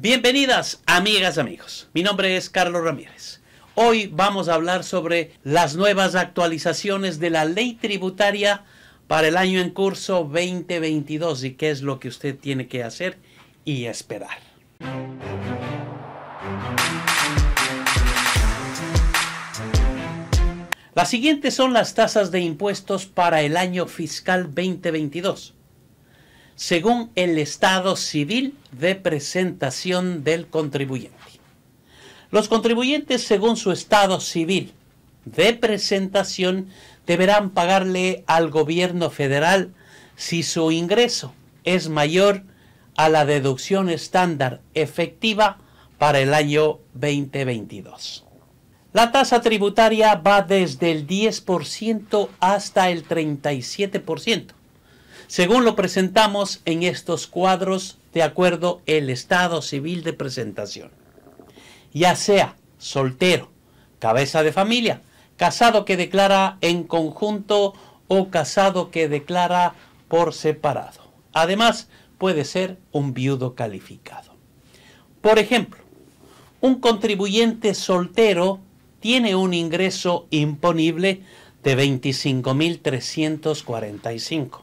Bienvenidas, amigas, amigos. Mi nombre es Carlos Ramírez. Hoy vamos a hablar sobre las nuevas actualizaciones de la ley tributaria para el año en curso 2022 y qué es lo que usted tiene que hacer y esperar. Las siguientes son las tasas de impuestos para el año fiscal 2022 según el estado civil de presentación del contribuyente. Los contribuyentes, según su estado civil de presentación, deberán pagarle al gobierno federal si su ingreso es mayor a la deducción estándar efectiva para el año 2022. La tasa tributaria va desde el 10% hasta el 37%, según lo presentamos en estos cuadros de acuerdo el estado civil de presentación. Ya sea soltero, cabeza de familia, casado que declara en conjunto o casado que declara por separado. Además, puede ser un viudo calificado. Por ejemplo, un contribuyente soltero tiene un ingreso imponible de 25.345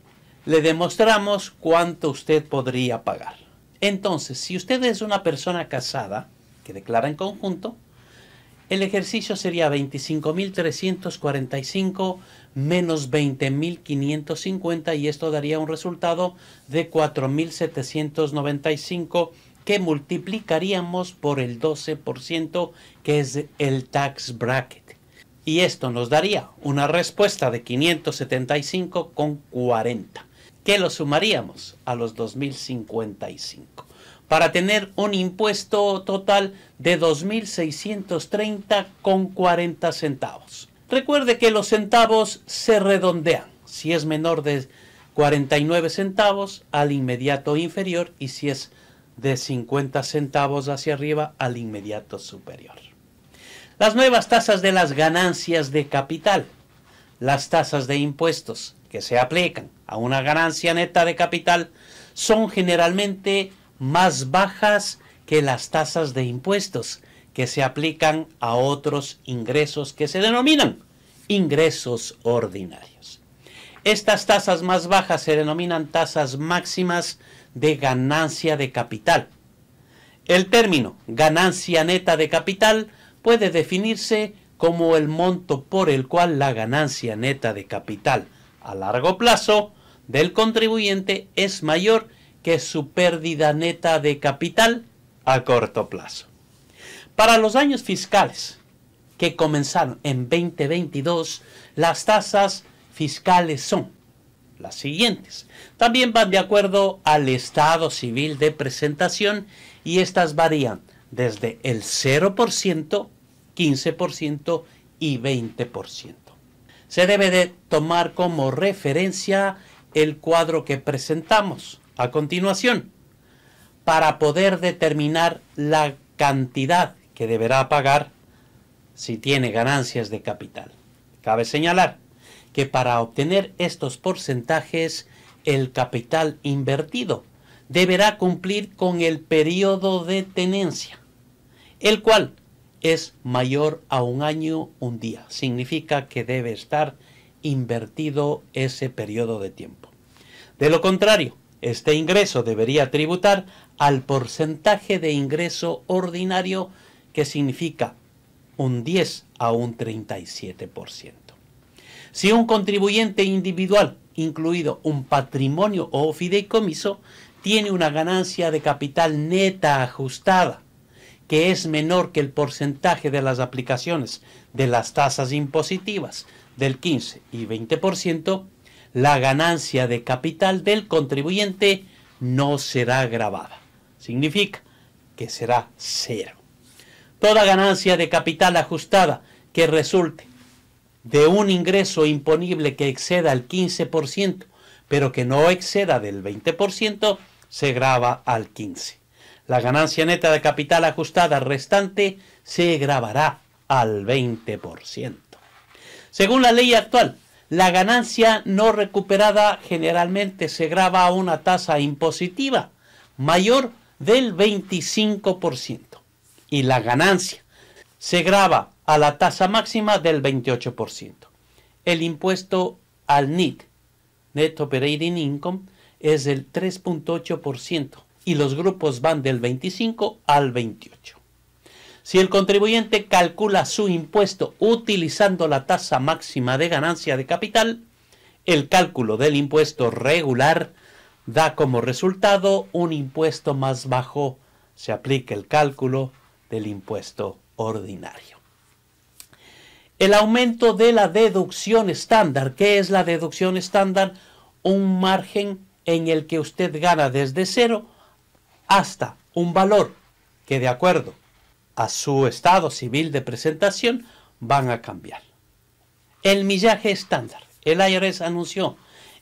le demostramos cuánto usted podría pagar. Entonces, si usted es una persona casada que declara en conjunto, el ejercicio sería 25.345 menos 20.550 y esto daría un resultado de 4.795 que multiplicaríamos por el 12% que es el tax bracket. Y esto nos daría una respuesta de 575 con 40 lo sumaríamos a los 2055 para tener un impuesto total de 2.630 con 40 centavos. Recuerde que los centavos se redondean. Si es menor de 49 centavos al inmediato inferior y si es de 50 centavos hacia arriba al inmediato superior. Las nuevas tasas de las ganancias de capital, las tasas de impuestos que se aplican a una ganancia neta de capital son generalmente más bajas que las tasas de impuestos que se aplican a otros ingresos que se denominan ingresos ordinarios. Estas tasas más bajas se denominan tasas máximas de ganancia de capital. El término ganancia neta de capital puede definirse como el monto por el cual la ganancia neta de capital a largo plazo del contribuyente es mayor que su pérdida neta de capital a corto plazo. Para los años fiscales que comenzaron en 2022, las tasas fiscales son las siguientes. También van de acuerdo al estado civil de presentación y estas varían desde el 0%, 15% y 20%. Se debe de tomar como referencia el cuadro que presentamos a continuación para poder determinar la cantidad que deberá pagar si tiene ganancias de capital. Cabe señalar que para obtener estos porcentajes el capital invertido deberá cumplir con el periodo de tenencia, el cual es mayor a un año, un día. Significa que debe estar invertido ese periodo de tiempo. De lo contrario, este ingreso debería tributar al porcentaje de ingreso ordinario que significa un 10 a un 37%. Si un contribuyente individual, incluido un patrimonio o fideicomiso, tiene una ganancia de capital neta ajustada, que es menor que el porcentaje de las aplicaciones de las tasas impositivas del 15 y 20%, la ganancia de capital del contribuyente no será grabada. Significa que será cero. Toda ganancia de capital ajustada que resulte de un ingreso imponible que exceda el 15%, pero que no exceda del 20%, se graba al 15%. La ganancia neta de capital ajustada restante se grabará al 20%. Según la ley actual, la ganancia no recuperada generalmente se graba a una tasa impositiva mayor del 25% y la ganancia se graba a la tasa máxima del 28%. El impuesto al NIT, Net Operating Income, es del 3.8% y los grupos van del 25 al 28. Si el contribuyente calcula su impuesto utilizando la tasa máxima de ganancia de capital, el cálculo del impuesto regular da como resultado un impuesto más bajo. Se aplica el cálculo del impuesto ordinario. El aumento de la deducción estándar. ¿Qué es la deducción estándar? Un margen en el que usted gana desde cero hasta un valor que de acuerdo su estado civil de presentación van a cambiar. El millaje estándar. El IRS anunció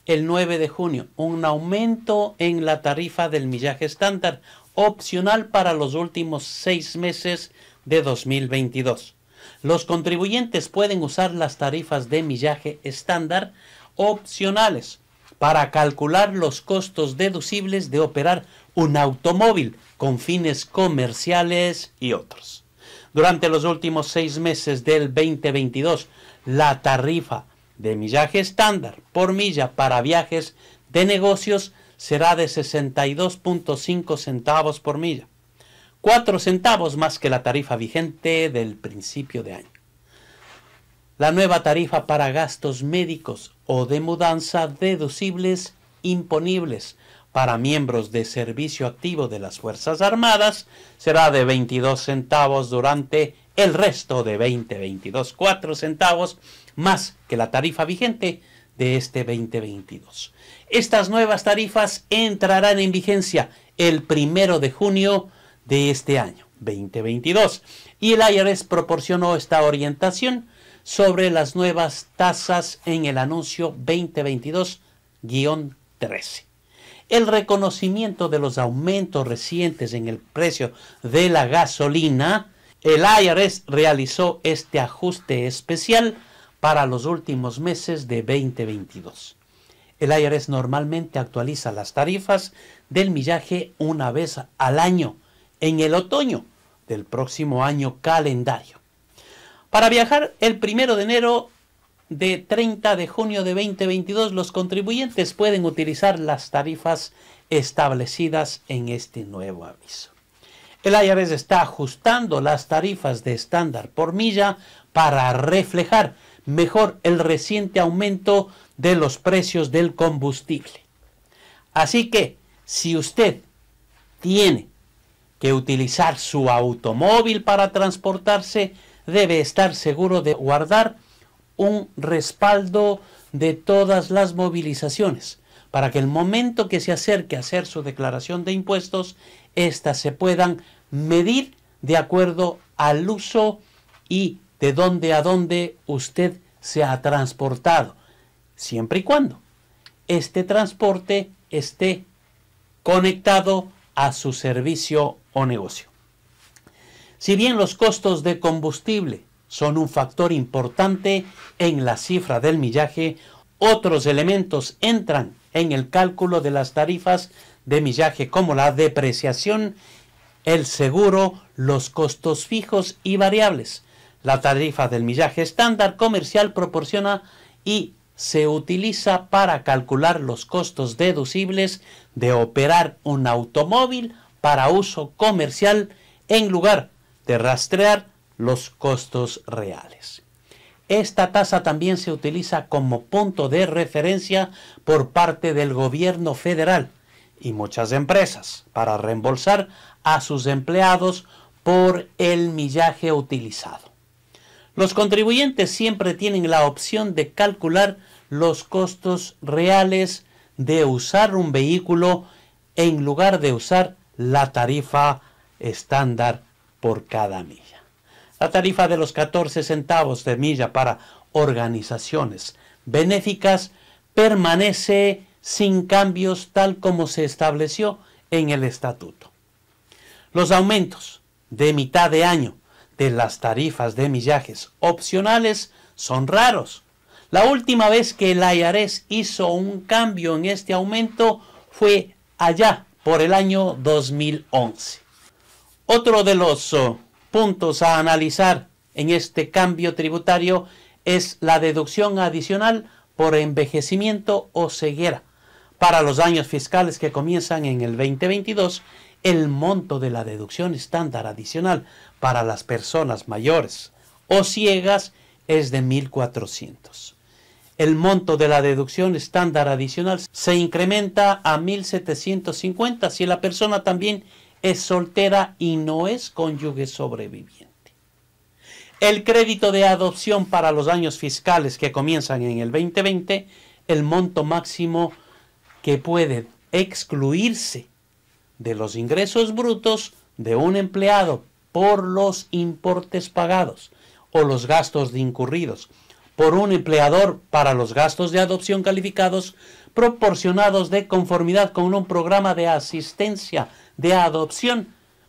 el 9 de junio un aumento en la tarifa del millaje estándar opcional para los últimos seis meses de 2022. Los contribuyentes pueden usar las tarifas de millaje estándar opcionales para calcular los costos deducibles de operar un automóvil con fines comerciales y otros. Durante los últimos seis meses del 2022, la tarifa de millaje estándar por milla para viajes de negocios será de 62.5 centavos por milla, 4 centavos más que la tarifa vigente del principio de año la nueva tarifa para gastos médicos o de mudanza deducibles imponibles para miembros de servicio activo de las Fuerzas Armadas será de 22 centavos durante el resto de 2022, 4 centavos más que la tarifa vigente de este 2022. Estas nuevas tarifas entrarán en vigencia el primero de junio de este año, 2022, y el IRS proporcionó esta orientación sobre las nuevas tasas en el anuncio 2022-13. El reconocimiento de los aumentos recientes en el precio de la gasolina, el IRS realizó este ajuste especial para los últimos meses de 2022. El IRS normalmente actualiza las tarifas del millaje una vez al año, en el otoño del próximo año calendario. Para viajar el primero de enero de 30 de junio de 2022, los contribuyentes pueden utilizar las tarifas establecidas en este nuevo aviso. El IRS está ajustando las tarifas de estándar por milla para reflejar mejor el reciente aumento de los precios del combustible. Así que, si usted tiene que utilizar su automóvil para transportarse, debe estar seguro de guardar un respaldo de todas las movilizaciones para que el momento que se acerque a hacer su declaración de impuestos, éstas se puedan medir de acuerdo al uso y de dónde a dónde usted se ha transportado, siempre y cuando este transporte esté conectado a su servicio o negocio. Si bien los costos de combustible son un factor importante en la cifra del millaje, otros elementos entran en el cálculo de las tarifas de millaje como la depreciación, el seguro, los costos fijos y variables. La tarifa del millaje estándar comercial proporciona y se utiliza para calcular los costos deducibles de operar un automóvil para uso comercial en lugar de rastrear los costos reales. Esta tasa también se utiliza como punto de referencia por parte del gobierno federal y muchas empresas para reembolsar a sus empleados por el millaje utilizado. Los contribuyentes siempre tienen la opción de calcular los costos reales de usar un vehículo en lugar de usar la tarifa estándar por cada milla. La tarifa de los 14 centavos de milla para organizaciones benéficas permanece sin cambios tal como se estableció en el estatuto. Los aumentos de mitad de año de las tarifas de millajes opcionales son raros. La última vez que el IARES hizo un cambio en este aumento fue allá por el año 2011. Otro de los oh, puntos a analizar en este cambio tributario es la deducción adicional por envejecimiento o ceguera. Para los años fiscales que comienzan en el 2022, el monto de la deducción estándar adicional para las personas mayores o ciegas es de 1.400. El monto de la deducción estándar adicional se incrementa a 1.750 si la persona también es soltera y no es cónyuge sobreviviente. El crédito de adopción para los años fiscales que comienzan en el 2020, el monto máximo que puede excluirse de los ingresos brutos de un empleado por los importes pagados o los gastos incurridos por un empleador para los gastos de adopción calificados proporcionados de conformidad con un programa de asistencia de adopción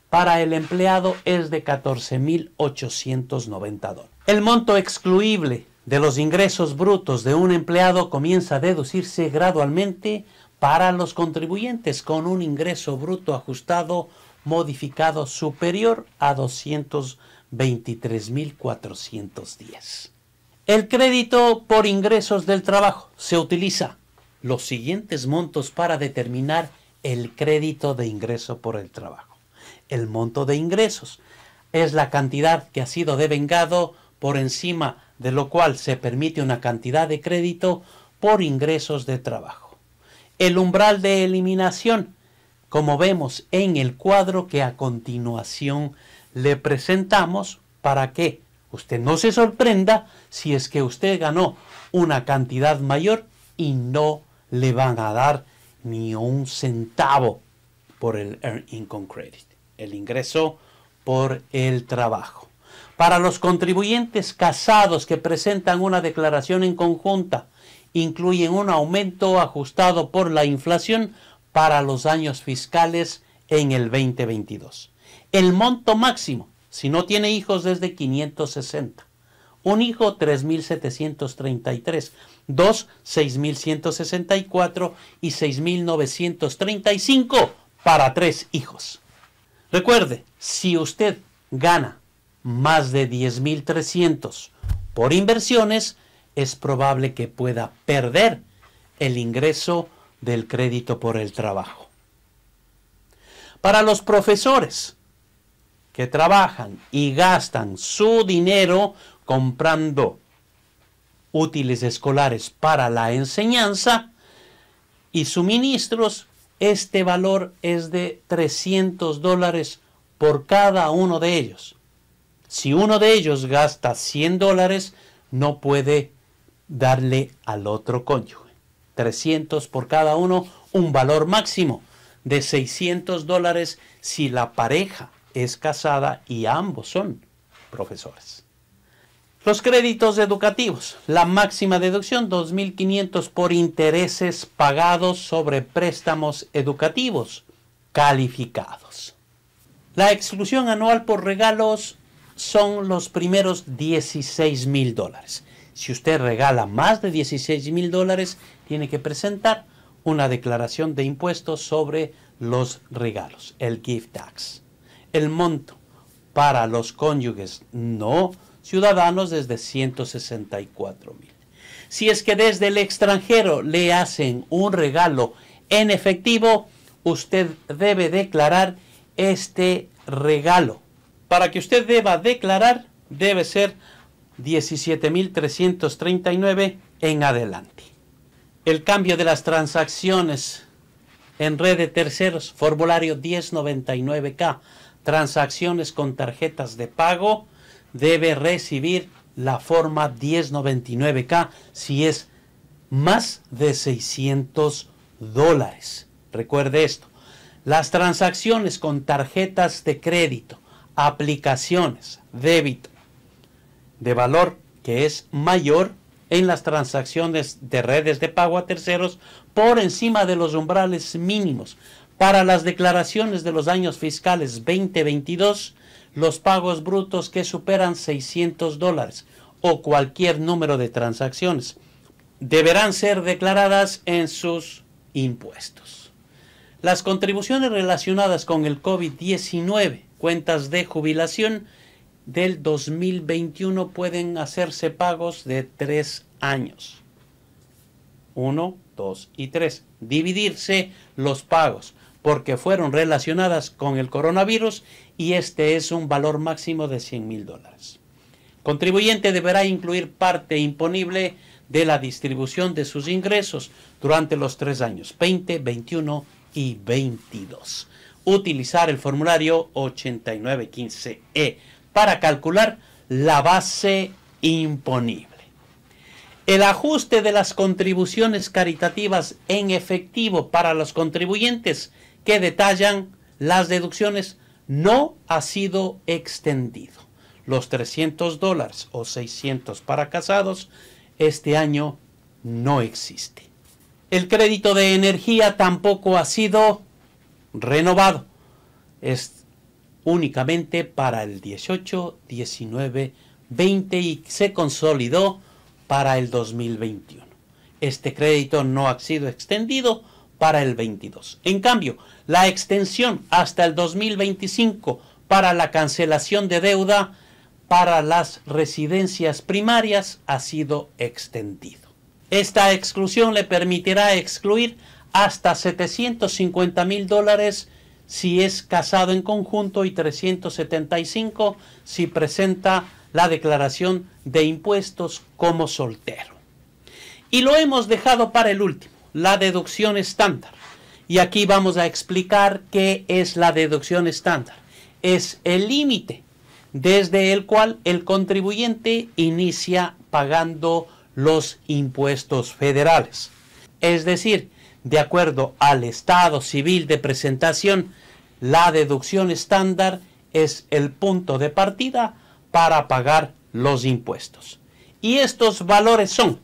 para el empleado es de 14.890 El monto excluible de los ingresos brutos de un empleado comienza a deducirse gradualmente para los contribuyentes con un ingreso bruto ajustado modificado superior a 223.410. El crédito por ingresos del trabajo se utiliza los siguientes montos para determinar el crédito de ingreso por el trabajo. El monto de ingresos es la cantidad que ha sido devengado por encima de lo cual se permite una cantidad de crédito por ingresos de trabajo. El umbral de eliminación, como vemos en el cuadro que a continuación le presentamos, para que usted no se sorprenda si es que usted ganó una cantidad mayor y no le van a dar ni un centavo por el Earn Income Credit, el ingreso por el trabajo. Para los contribuyentes casados que presentan una declaración en conjunta, incluyen un aumento ajustado por la inflación para los años fiscales en el 2022. El monto máximo, si no tiene hijos, es de 560. Un hijo, 3.733. 2, 6.164 y 6.935 para tres hijos. Recuerde, si usted gana más de 10.300 por inversiones, es probable que pueda perder el ingreso del crédito por el trabajo. Para los profesores que trabajan y gastan su dinero comprando útiles escolares para la enseñanza y suministros, este valor es de 300 dólares por cada uno de ellos. Si uno de ellos gasta 100 dólares, no puede darle al otro cónyuge. 300 por cada uno, un valor máximo de 600 dólares si la pareja es casada y ambos son profesores. Los créditos educativos, la máxima deducción 2.500 por intereses pagados sobre préstamos educativos calificados. La exclusión anual por regalos son los primeros $16,000. dólares. Si usted regala más de $16,000, dólares, tiene que presentar una declaración de impuestos sobre los regalos, el gift tax. El monto para los cónyuges no ciudadanos desde 164 mil. Si es que desde el extranjero le hacen un regalo en efectivo, usted debe declarar este regalo. Para que usted deba declarar, debe ser 17.339 en adelante. El cambio de las transacciones en red de terceros, formulario 1099K, transacciones con tarjetas de pago, debe recibir la forma 1099K si es más de 600 dólares. Recuerde esto. Las transacciones con tarjetas de crédito, aplicaciones, débito de valor que es mayor en las transacciones de redes de pago a terceros por encima de los umbrales mínimos para las declaraciones de los años fiscales 2022 los pagos brutos que superan 600 dólares o cualquier número de transacciones deberán ser declaradas en sus impuestos. Las contribuciones relacionadas con el COVID-19, cuentas de jubilación del 2021 pueden hacerse pagos de tres años. Uno, dos y tres. Dividirse los pagos porque fueron relacionadas con el coronavirus y este es un valor máximo de 100 mil dólares. Contribuyente deberá incluir parte imponible de la distribución de sus ingresos durante los tres años 20, 21 y 22. Utilizar el formulario 8915E e para calcular la base imponible. El ajuste de las contribuciones caritativas en efectivo para los contribuyentes que detallan las deducciones no ha sido extendido. Los 300 dólares o 600 para casados este año no existe. El crédito de energía tampoco ha sido renovado. Es únicamente para el 18, 19, 20 y se consolidó para el 2021. Este crédito no ha sido extendido para el 22. En cambio, la extensión hasta el 2025 para la cancelación de deuda para las residencias primarias ha sido extendido. Esta exclusión le permitirá excluir hasta 750 mil dólares si es casado en conjunto y 375 si presenta la declaración de impuestos como soltero. Y lo hemos dejado para el último la deducción estándar. Y aquí vamos a explicar qué es la deducción estándar. Es el límite desde el cual el contribuyente inicia pagando los impuestos federales. Es decir, de acuerdo al estado civil de presentación, la deducción estándar es el punto de partida para pagar los impuestos. Y estos valores son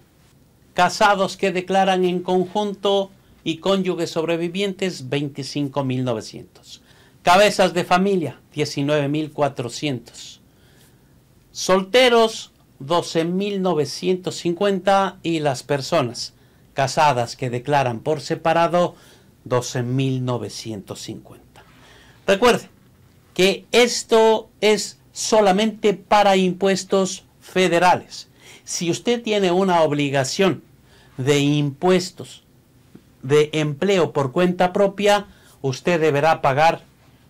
casados que declaran en conjunto y cónyuges sobrevivientes 25.900. Cabezas de familia 19.400. Solteros 12.950 y las personas casadas que declaran por separado 12.950. Recuerde que esto es solamente para impuestos federales. Si usted tiene una obligación de impuestos de empleo por cuenta propia, usted deberá pagar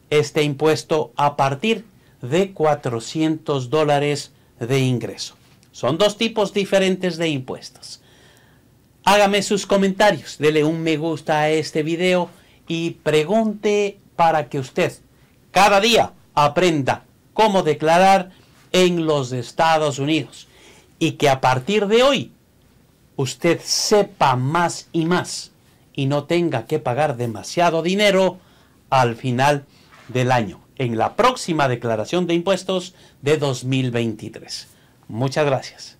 este impuesto a partir de 400 dólares de ingreso. Son dos tipos diferentes de impuestos. Hágame sus comentarios, dele un me gusta a este video y pregunte para que usted cada día aprenda cómo declarar en los Estados Unidos y que a partir de hoy usted sepa más y más y no tenga que pagar demasiado dinero al final del año, en la próxima declaración de impuestos de 2023. Muchas gracias.